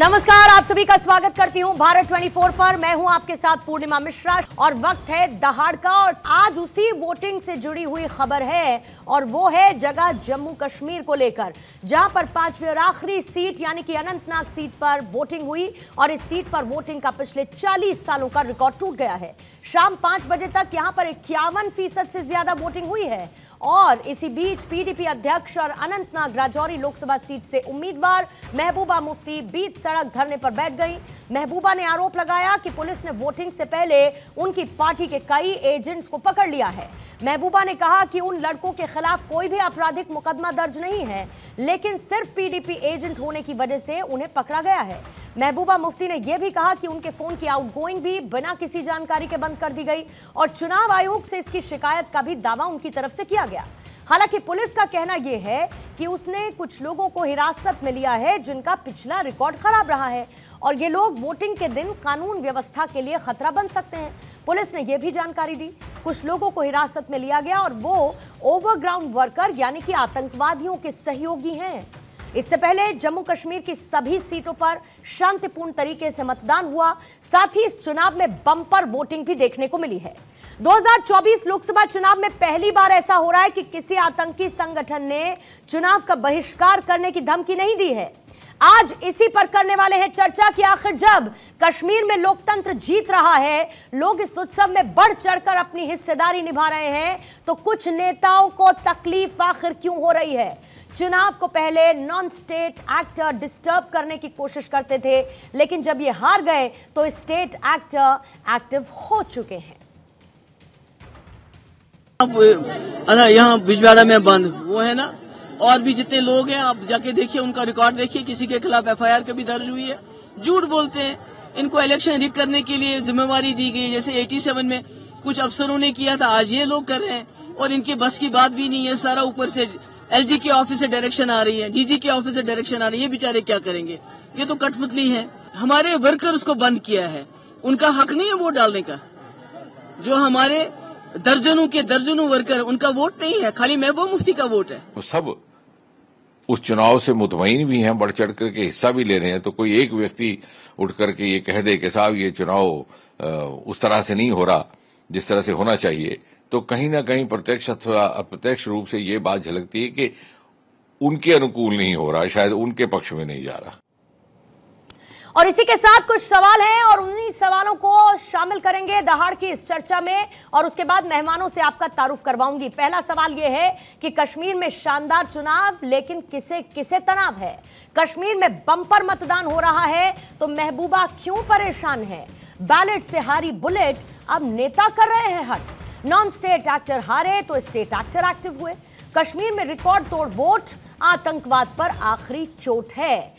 नमस्कार आप सभी का स्वागत करती हूं भारत 24 पर मैं हूं आपके साथ पूर्णिमा मिश्रा और वक्त है दहाड़ का और आज उसी वोटिंग से जुड़ी हुई खबर है और वो है जगह जम्मू कश्मीर को लेकर जहां पर पांचवी और आखिरी सीट यानी कि अनंतनाग सीट पर वोटिंग हुई और इस सीट पर वोटिंग का पिछले 40 सालों का रिकॉर्ड टूट गया है शाम पांच बजे तक यहाँ पर इक्यावन फीसद से ज्यादा वोटिंग हुई है और इसी बीच पीडीपी अध्यक्ष और अनंतनाग राजौरी लोकसभा सीट से उम्मीदवार महबूबा मुफ्ती बीच सड़क धरने पर बैठ गई महबूबा ने आरोप लगाया कि पुलिस ने वोटिंग से पहले उनकी पार्टी के कई एजेंट्स को पकड़ लिया है महबूबा ने कहा कि उन लड़कों के खिलाफ कोई भी आपराधिक मुकदमा दर्ज नहीं है लेकिन सिर्फ पीडीपी एजेंट होने की वजह से उन्हें पकड़ा गया है महबूबा मुफ्ती ने यह भी कहा कि उनके फोन की आउटगोइंग भी बिना किसी जानकारी के बंद कर दी गई और चुनाव आयोग से इसकी शिकायत का भी दावा उनकी तरफ से किया गया हालांकि पुलिस का कहना यह है कि उसने कुछ लोगों को हिरासत में लिया है जिनका पिछला रिकॉर्ड खराब रहा है और ये लोग वोटिंग के दिन कानून व्यवस्था के लिए खतरा बन सकते हैं पुलिस ने यह भी जानकारी दी कुछ लोगों को हिरासत में लिया गया और वो ओवरग्राउंड वर्कर यानी कि आतंकवादियों के सहयोगी हैं इससे पहले जम्मू कश्मीर की सभी सीटों पर शांतिपूर्ण तरीके से मतदान हुआ साथ ही इस चुनाव में बम्पर वोटिंग भी देखने को मिली है 2024 लोकसभा चुनाव में पहली बार ऐसा हो रहा है कि किसी आतंकी संगठन ने चुनाव का बहिष्कार करने की धमकी नहीं दी है आज इसी पर करने वाले हैं चर्चा कि आखिर जब कश्मीर में लोकतंत्र जीत रहा है लोग इस उत्सव में बढ़ चढ़कर अपनी हिस्सेदारी निभा रहे हैं तो कुछ नेताओं को तकलीफ आखिर क्यों हो रही है चुनाव को पहले नॉन स्टेट एक्टर डिस्टर्ब करने की कोशिश करते थे लेकिन जब ये हार गए तो स्टेट एक्टर एक्टिव हो चुके हैं अरे यहाँ बिजवाड़ा में बंद वो है ना और भी जितने लोग हैं आप जाके देखिए उनका रिकॉर्ड देखिए किसी के खिलाफ एफआईआर कभी दर्ज हुई है झूठ बोलते हैं इनको इलेक्शन रिक करने के लिए जिम्मेवारी दी गई जैसे 87 में कुछ अफसरों ने किया था आज ये लोग कर रहे हैं और इनके बस की बात भी नहीं है सारा ऊपर से एलजी के ऑफिस से डायरेक्शन आ रही है डीजी के ऑफिस से डायरेक्शन आ रही है बेचारे क्या करेंगे ये तो कठपुतली है हमारे वर्कर्स को बंद किया है उनका हक नहीं है वोट डालने का जो हमारे दर्जनों के दर्जनों वर्कर उनका वोट नहीं है खाली महबूब मुफ्ती का वोट है सब उस चुनाव से मुतमिन भी हैं बढ़ चढ़ करके हिस्सा भी ले रहे हैं तो कोई एक व्यक्ति उठ करके ये कह दे कि साहब ये चुनाव उस तरह से नहीं हो रहा जिस तरह से होना चाहिए तो कहीं ना कहीं प्रत्यक्ष अथवा अप्रत्यक्ष रूप से ये बात झलकती है कि उनके अनुकूल नहीं हो रहा शायद उनके पक्ष में नहीं जा रहा और इसी के साथ कुछ सवाल हैं और उन्हीं सवालों को शामिल करेंगे दहाड़ की इस चर्चा में और उसके बाद मेहमानों से आपका तारुफ करवाऊंगी पहला सवाल यह है कि कश्मीर में शानदार चुनाव लेकिन किसे किसे तनाव है कश्मीर में बम्पर मतदान हो रहा है तो महबूबा क्यों परेशान है बैलेट से हारी बुलेट अब नेता कर रहे हैं हट नॉन स्टेट एक्टर हारे तो स्टेट एक्टर एक्टिव हुए कश्मीर में रिकॉर्ड तोड़ वोट आतंकवाद पर आखिरी चोट है